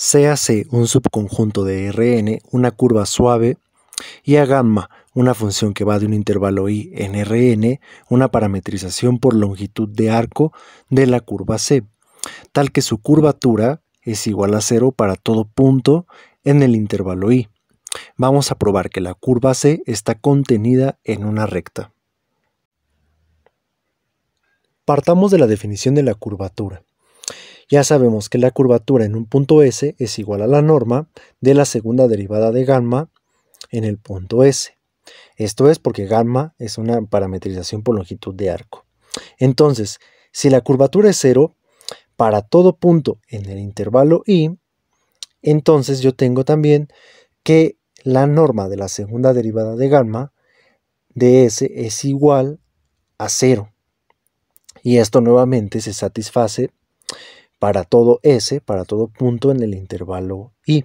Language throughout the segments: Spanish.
C un subconjunto de Rn, una curva suave, y a gamma, una función que va de un intervalo i en Rn, una parametrización por longitud de arco de la curva C, tal que su curvatura es igual a cero para todo punto en el intervalo i. Vamos a probar que la curva C está contenida en una recta. Partamos de la definición de la curvatura. Ya sabemos que la curvatura en un punto S es igual a la norma de la segunda derivada de gamma en el punto S. Esto es porque gamma es una parametrización por longitud de arco. Entonces, si la curvatura es cero para todo punto en el intervalo I, entonces yo tengo también que la norma de la segunda derivada de gamma de S es igual a cero. Y esto nuevamente se satisface para todo S, para todo punto en el intervalo I.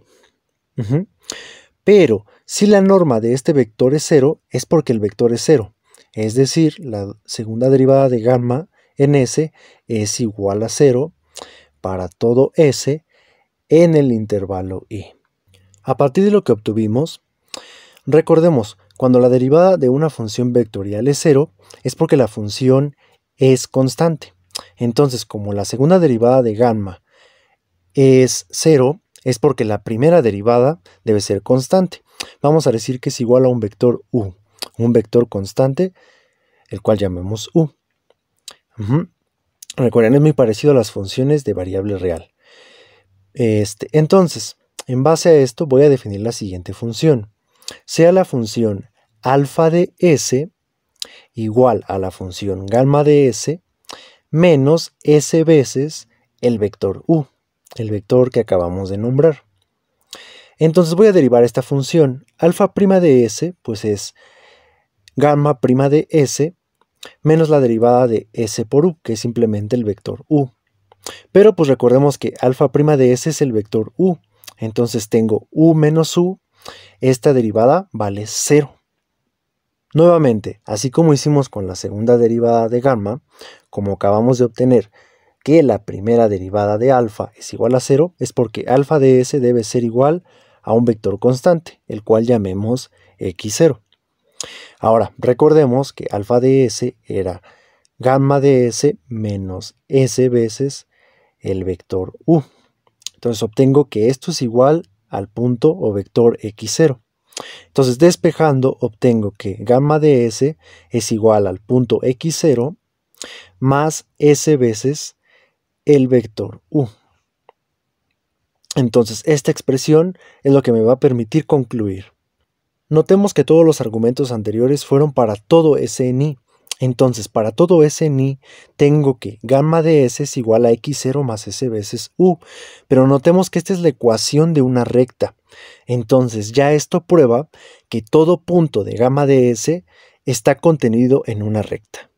Pero si la norma de este vector es 0, es porque el vector es 0. Es decir, la segunda derivada de gamma en S es igual a 0 para todo S en el intervalo I. A partir de lo que obtuvimos, recordemos, cuando la derivada de una función vectorial es 0, es porque la función es constante. Entonces, como la segunda derivada de gamma es 0, es porque la primera derivada debe ser constante. Vamos a decir que es igual a un vector u, un vector constante, el cual llamemos u. Recuerden, es muy parecido a las funciones de variable real. Este, entonces, en base a esto voy a definir la siguiente función. Sea la función alfa de s igual a la función gamma de s menos s veces el vector u, el vector que acabamos de nombrar. Entonces voy a derivar esta función. Alfa prima de s, pues es gamma prima de s menos la derivada de s por u, que es simplemente el vector u. Pero pues recordemos que alfa prima de s es el vector u. Entonces tengo u menos u, esta derivada vale 0. Nuevamente, así como hicimos con la segunda derivada de gamma, como acabamos de obtener que la primera derivada de alfa es igual a 0, es porque alfa de s debe ser igual a un vector constante, el cual llamemos x0. Ahora, recordemos que alfa de s era gamma de s menos s veces el vector u. Entonces obtengo que esto es igual al punto o vector x0. Entonces, despejando, obtengo que gamma de S es igual al punto x0 más S veces el vector U. Entonces, esta expresión es lo que me va a permitir concluir. Notemos que todos los argumentos anteriores fueron para todo i. Entonces, para todo ese ni, tengo que gamma de s es igual a x0 más s veces u. Pero notemos que esta es la ecuación de una recta. Entonces, ya esto prueba que todo punto de gamma de s está contenido en una recta.